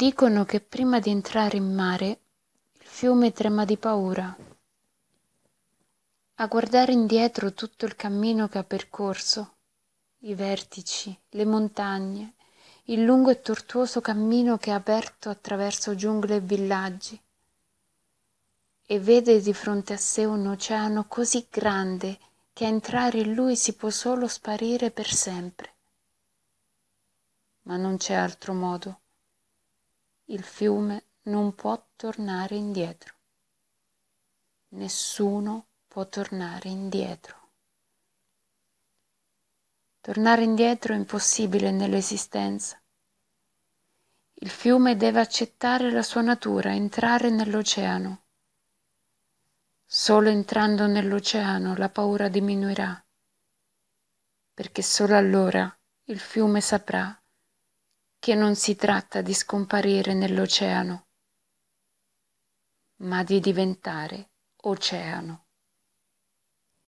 Dicono che prima di entrare in mare il fiume trema di paura. A guardare indietro tutto il cammino che ha percorso, i vertici, le montagne, il lungo e tortuoso cammino che ha aperto attraverso giungle e villaggi, e vede di fronte a sé un oceano così grande che a entrare in lui si può solo sparire per sempre. Ma non c'è altro modo. Il fiume non può tornare indietro. Nessuno può tornare indietro. Tornare indietro è impossibile nell'esistenza. Il fiume deve accettare la sua natura, entrare nell'oceano. Solo entrando nell'oceano la paura diminuirà, perché solo allora il fiume saprà che non si tratta di scomparire nell'oceano, ma di diventare oceano.